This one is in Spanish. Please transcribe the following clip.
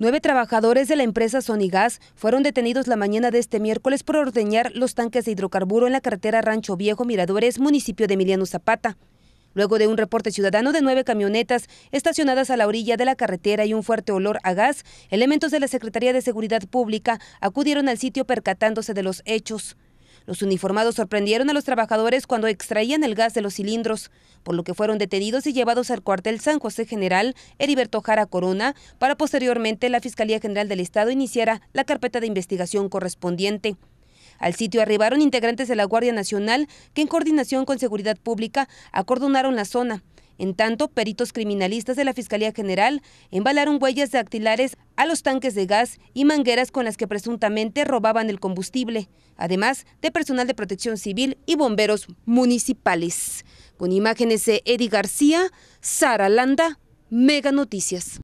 Nueve trabajadores de la empresa Sonigas fueron detenidos la mañana de este miércoles por ordeñar los tanques de hidrocarburo en la carretera Rancho Viejo Miradores, municipio de Emiliano Zapata. Luego de un reporte ciudadano de nueve camionetas estacionadas a la orilla de la carretera y un fuerte olor a gas, elementos de la Secretaría de Seguridad Pública acudieron al sitio percatándose de los hechos. Los uniformados sorprendieron a los trabajadores cuando extraían el gas de los cilindros, por lo que fueron detenidos y llevados al cuartel San José General Heriberto Jara Corona para posteriormente la Fiscalía General del Estado iniciara la carpeta de investigación correspondiente. Al sitio arribaron integrantes de la Guardia Nacional que en coordinación con Seguridad Pública acordonaron la zona. En tanto, peritos criminalistas de la Fiscalía General embalaron huellas dactilares a los tanques de gas y mangueras con las que presuntamente robaban el combustible, además de personal de protección civil y bomberos municipales. Con imágenes de Eddie García, Sara Landa, Mega Noticias.